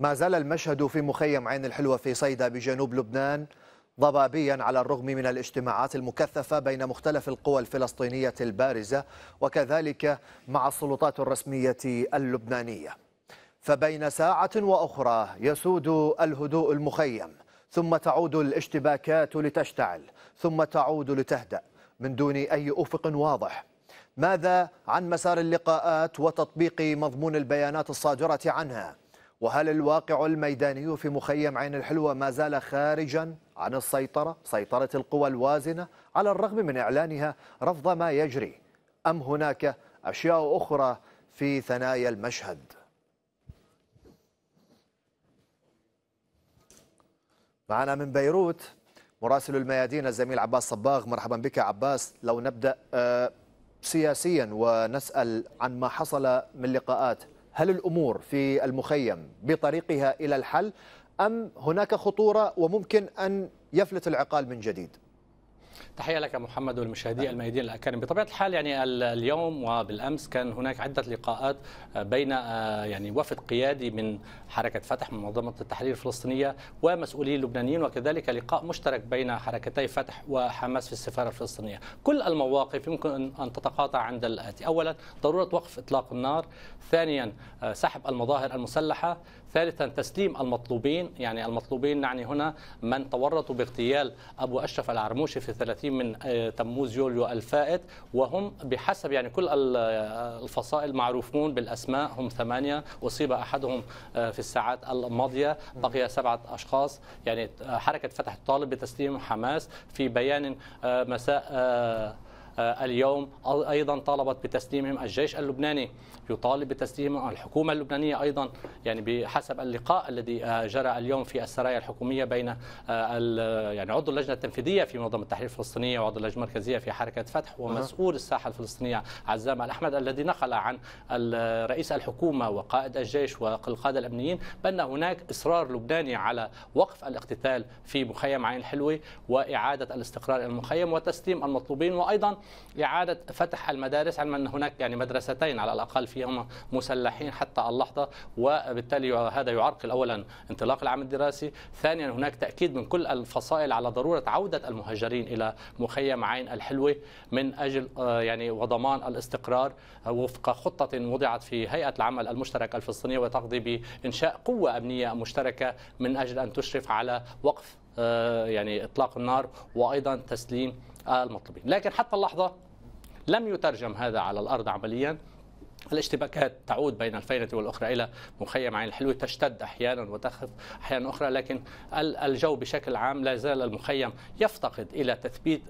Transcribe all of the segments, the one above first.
ما زال المشهد في مخيم عين الحلوة في صيدا بجنوب لبنان ضبابيا على الرغم من الاجتماعات المكثفة بين مختلف القوى الفلسطينية البارزة وكذلك مع السلطات الرسمية اللبنانية فبين ساعة وأخرى يسود الهدوء المخيم ثم تعود الاشتباكات لتشتعل ثم تعود لتهدأ من دون أي أفق واضح ماذا عن مسار اللقاءات وتطبيق مضمون البيانات الصادرة عنها؟ وهل الواقع الميداني في مخيم عين الحلوة ما زال خارجا عن السيطرة سيطرة القوى الوازنة على الرغم من إعلانها رفض ما يجري أم هناك أشياء أخرى في ثنايا المشهد معنا من بيروت مراسل الميادين الزميل عباس صباغ مرحبا بك عباس لو نبدأ آه، سياسيا ونسأل عن ما حصل من لقاءات هل الأمور في المخيم بطريقها إلى الحل أم هناك خطورة وممكن أن يفلت العقال من جديد؟ تحية لك محمد والمشاهدين الميادين الأكارم بطبيعة الحال يعني اليوم وبالأمس كان هناك عدة لقاءات آه، بين آه، يعني وفد قيادي من حركة فتح من منظمة التحرير الفلسطينية ومسؤولي لبنانيين وكذلك لقاء مشترك بين حركتي فتح وحماس في السفارة الفلسطينية كل المواقف يمكن أن تتقاطع عند الآتي أولا ضرورة وقف إطلاق النار ثانيا آه، سحب المظاهر المسلحة ثالثا تسليم المطلوبين يعني المطلوبين نعني هنا من تورطوا باغتيال أبو أشرف العرموشي في 30 من آه، تموز يوليو الفائت وهم بحسب يعني كل آه، الفصائل معروفون بالاسماء هم ثمانيه اصيب احدهم آه، في الساعات الماضيه بقي سبعه اشخاص يعني حركه فتح الطالب بتسليم حماس في بيان مساء آه، اليوم ايضا طالبت بتسليمهم الجيش اللبناني يطالب بتسليمهم الحكومه اللبنانيه ايضا يعني بحسب اللقاء الذي آه، جرى اليوم في السرايا الحكوميه بين آه، يعني عضو اللجنه التنفيذيه في منظمه التحرير الفلسطينيه وعضو اللجنه المركزيه في حركه فتح ومسؤول الساحه الفلسطينيه عزام الاحمد الذي نقل عن رئيس الحكومه وقائد الجيش والقاده الامنيين بان هناك اصرار لبناني على وقف الاقتتال في مخيم عين الحلوه واعاده الاستقرار المخيم وتسليم المطلوبين وايضا إعادة فتح المدارس علما أن هناك يعني مدرستين على الأقل فيهما مسلحين حتى اللحظة وبالتالي هذا يعرقل أولا انطلاق العام الدراسي ثانيا هناك تأكيد من كل الفصائل على ضرورة عودة المهجرين إلى مخيم عين الحلوة من أجل آه، يعني وضمان الاستقرار آه، وفق خطة وضعت في هيئة العمل المشترك الفلسطينية وتقضي بإنشاء قوة أمنية مشتركة من أجل أن تشرف على وقف آه، يعني إطلاق النار وأيضا تسليم آه، المطلوبين لكن حتى اللحظة لم يترجم هذا على الأرض عمليا الاشتباكات تعود بين الفينة والأخرى إلى مخيم عين الحلوة تشتد أحيانا وتخف أحيانا أخرى لكن الجو بشكل عام لا زال المخيم يفتقد إلى تثبيت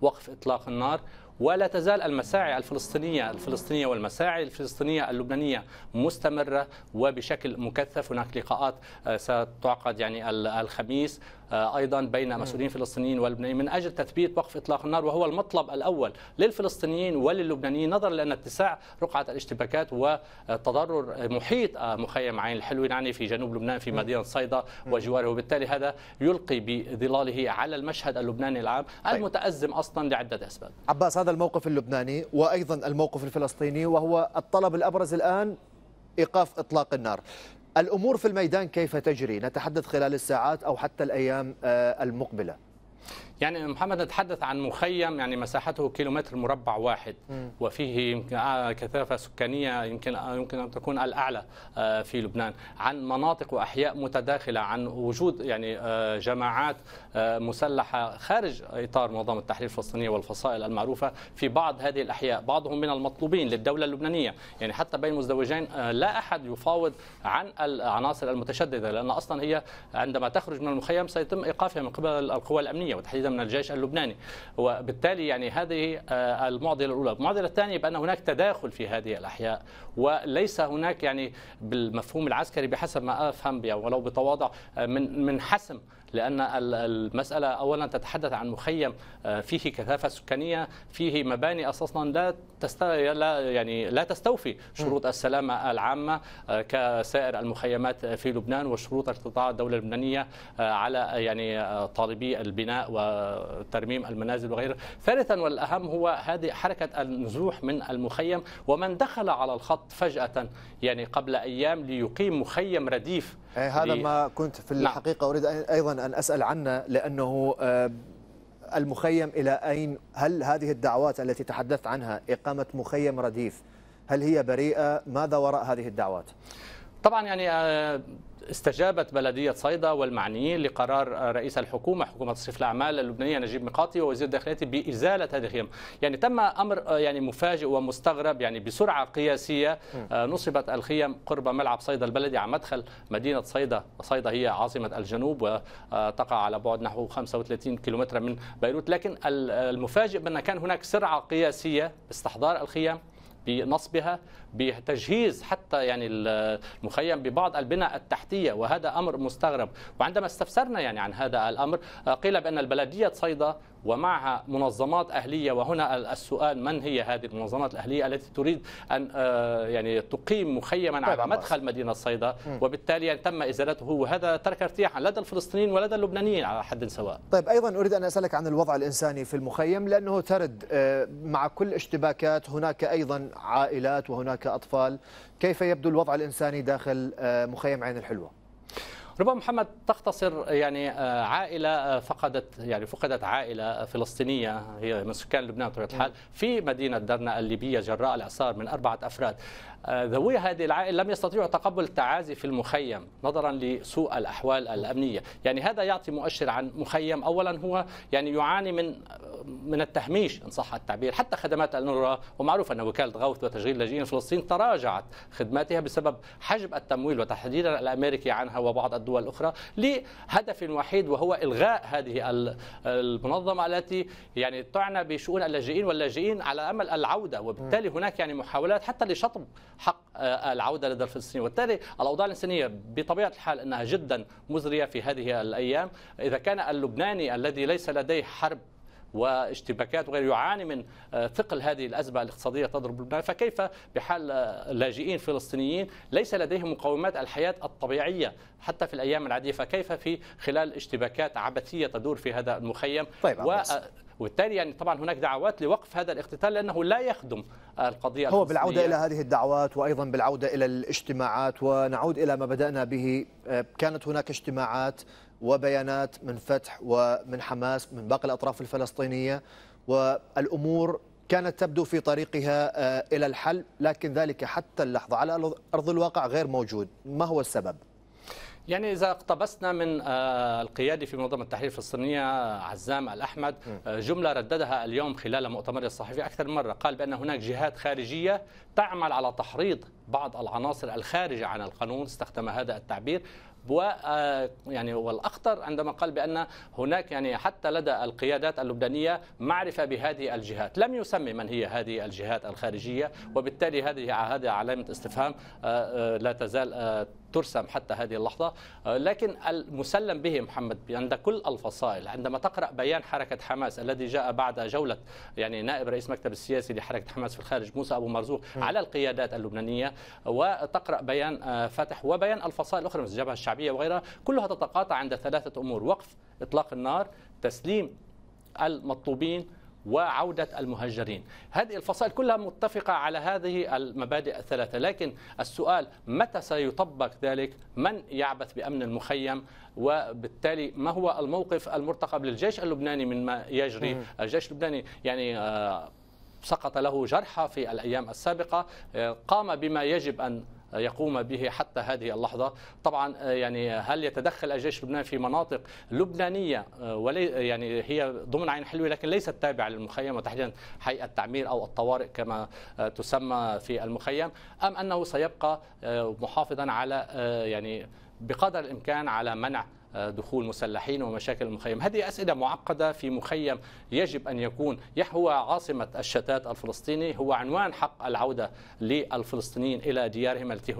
وقف إطلاق النار ولا تزال المساعي الفلسطينية الفلسطينية والمساعي الفلسطينية اللبنانية مستمرة وبشكل مكثف هناك لقاءات آه، ستعقد يعني الخميس آه، ايضا بين مسؤولين فلسطينيين ولبنانيين من اجل تثبيت وقف اطلاق النار وهو المطلب الاول للفلسطينيين وللبنانيين نظرا لان اتساع رقعه الاشتباكات وتضرر محيط آه، مخيم عين الحلوين يعني في جنوب لبنان في مدينه صيدا وجواره وبالتالي هذا يلقي بظلاله على المشهد اللبناني العام طيب. المتازم اصلا لعده اسباب. عباس هذا الموقف اللبناني وايضا الموقف الفلسطيني وهو الطلب الابرز الان ايقاف اطلاق النار الأمور في الميدان كيف تجري نتحدث خلال الساعات أو حتى الأيام آه، المقبلة يعني محمد نتحدث عن مخيم يعني مساحته كيلومتر مربع واحد وفيه آه، كثافه سكانيه يمكن آه، يمكن ان تكون الاعلى آه، في لبنان عن مناطق واحياء متداخله عن وجود يعني جماعات مسلحه خارج اطار منظمه التحرير الفلسطينيه والفصائل المعروفه في بعض هذه الاحياء بعضهم من المطلوبين للدوله اللبنانيه يعني حتى بين مزدوجين لا احد يفاوض عن العناصر المتشدده لان اصلا هي عندما تخرج من المخيم سيتم ايقافها من قبل القوى الامنيه وتحديدا قيادة من الجيش اللبناني وبالتالي يعني هذه آه، المعضلة الأولى المعضلة الثانية بأن هناك تداخل في هذه الأحياء وليس هناك يعني بالمفهوم العسكري بحسب ما أفهم ولو بتواضع آه، من من حسم لأن المسألة أولا تتحدث عن مخيم آه، فيه كثافة سكانية فيه مباني أصلا لا تست... لا يعني لا تستوفي شروط السلامة العامة آه، كسائر المخيمات في لبنان وشروط ارتطاع الدولة اللبنانية آه، على يعني طالبي البناء وترميم المنازل وغيره ثالثا والأهم هو هذه حركة النزوح من المخيم ومن دخل على الخط فجأة يعني قبل أيام ليقيم مخيم رديف آه، هذا ما كنت في نعم. الحقيقة أريد أيضا أن أسأل عنه لأنه آه، المخيم إلى أين هل هذه الدعوات التي تحدثت عنها إقامة مخيم رديف هل هي بريئة ماذا وراء هذه الدعوات؟ طبعا يعني آه، استجابت بلدية صيدا والمعنيين لقرار رئيس الحكومة حكومة صيف الأعمال اللبنانية نجيب مقاطي ووزير الداخلية بإزالة هذه الخيام يعني تم أمر آه، يعني مفاجئ ومستغرب يعني بسرعة قياسية آه، نصبت الخيم قرب ملعب صيدا البلدي على مدخل مدينة صيدا صيدا هي عاصمة الجنوب وتقع على بعد نحو 35 كيلومترا من بيروت لكن المفاجئ بأن كان هناك سرعة قياسية باستحضار الخيام بنصبها بتجهيز حتى يعني المخيم ببعض البنى التحتيه وهذا امر مستغرب وعندما استفسرنا يعني عن هذا الامر آه، قيل بان البلديه صيدا ومعها منظمات اهليه وهنا السؤال من هي هذه المنظمات الاهليه التي تريد ان آه، يعني تقيم مخيما طيب على مدخل مدينه صيدا وبالتالي يعني تم ازالته وهذا ترك ارتياحا لدى الفلسطينيين ولدى اللبنانيين على حد سواء. طيب ايضا اريد ان اسالك عن الوضع الانساني في المخيم لانه ترد آه، مع كل اشتباكات هناك ايضا عائلات وهناك كأطفال كيف يبدو الوضع الإنساني داخل آه، مخيم عين الحلوة ربما محمد تختصر يعني آه، عائله آه، فقدت يعني فقدت عائله فلسطينيه هي من سكان لبنان بطبيعه الحال في مدينه درنا الليبيه جراء الاعصار من اربعه افراد آه، ذوي هذه العائله لم يستطيعوا تقبل التعازي في المخيم نظرا لسوء الاحوال الامنيه يعني هذا يعطي مؤشر عن مخيم اولا هو يعني يعاني من من التهميش ان صح التعبير حتى خدمات النورة ومعروف ان وكاله غوث وتشغيل لاجئين فلسطين تراجعت خدماتها بسبب حجب التمويل وتحديدا الامريكي عنها وبعض الدول الدول الأخرى لهدف وحيد وهو إلغاء هذه المنظمة التي يعني تعنى بشؤون اللاجئين واللاجئين على أمل العودة وبالتالي هناك يعني محاولات حتى لشطب حق آه، العودة لدى الفلسطينيين وبالتالي الأوضاع الإنسانية بطبيعة الحال أنها جدا مزرية في هذه الأيام إذا كان اللبناني الذي ليس لديه حرب واشتباكات وغير يعاني من آه، ثقل هذه الأزمة الاقتصادية تضرب لبنان فكيف بحال آه، لاجئين فلسطينيين ليس لديهم مقومات الحياة الطبيعية حتى في الأيام العادية فكيف في خلال اشتباكات عبثية تدور في هذا المخيم طيب و... آه، وبالتالي يعني طبعا هناك دعوات لوقف هذا الاقتتال لانه لا يخدم القضيه هو بالعوده الى هذه الدعوات وايضا بالعوده الى الاجتماعات ونعود الى ما بدانا به آه، كانت هناك اجتماعات وبيانات من فتح ومن حماس من باقي الاطراف الفلسطينيه والامور كانت تبدو في طريقها آه، الى الحل لكن ذلك حتى اللحظه على ارض الواقع غير موجود ما هو السبب يعني إذا اقتبسنا من آه، القيادي في منظمة التحرير الفلسطينية آه، عزام الأحمد آه، جملة رددها اليوم خلال مؤتمره الصحفي أكثر من مرة قال بأن هناك جهات خارجية تعمل على تحريض بعض العناصر الخارجة عن القانون استخدم هذا التعبير و آه، يعني والاخطر عندما قال بان هناك يعني حتى لدى القيادات اللبنانيه معرفه بهذه الجهات، لم يسمي من هي هذه الجهات الخارجيه وبالتالي هذه هذه علامه استفهام آه، آه، لا تزال ترسم حتى هذه اللحظة لكن المسلم به محمد عند كل الفصائل عندما تقرأ بيان حركة حماس الذي جاء بعد جولة يعني نائب رئيس مكتب السياسي لحركة حماس في الخارج موسى أبو مرزوق على القيادات اللبنانية وتقرأ بيان آه، فتح وبيان الفصائل الأخرى مثل الجبهة الشعبية وغيرها كلها تتقاطع عند ثلاثة أمور وقف إطلاق النار تسليم المطلوبين وعودة المهجرين هذه الفصائل كلها متفقة على هذه المبادئ الثلاثة لكن السؤال متى سيطبق ذلك من يعبث بأمن المخيم وبالتالي ما هو الموقف المرتقب للجيش اللبناني من ما يجري الجيش اللبناني يعني آه، سقط له جرحى في الأيام السابقة آه، قام بما يجب أن يقوم به حتى هذه اللحظة طبعا آه، يعني هل يتدخل الجيش اللبناني في مناطق لبنانية آه، ولي يعني هي ضمن عين حلوة لكن ليست تابعة للمخيم وتحديدا حي التعمير أو الطوارئ كما تسمى في المخيم أم أنه سيبقى محافظا على يعني بقدر الإمكان على منع دخول مسلحين ومشاكل المخيم هذه أسئلة معقدة في مخيم يجب أن يكون هو عاصمة الشتات الفلسطيني هو عنوان حق العودة للفلسطينيين إلى ديارهم التي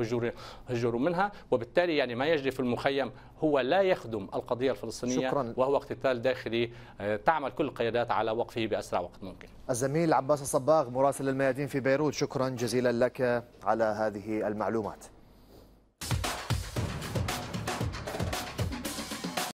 هجروا منها وبالتالي يعني ما يجري في المخيم هو لا يخدم القضية الفلسطينية شكرا. وهو اقتتال داخلي آه، تعمل كل القيادات على وقفه بأسرع وقت ممكن الزميل عباس الصباغ مراسل الميادين في بيروت شكرا جزيلا لك على هذه المعلومات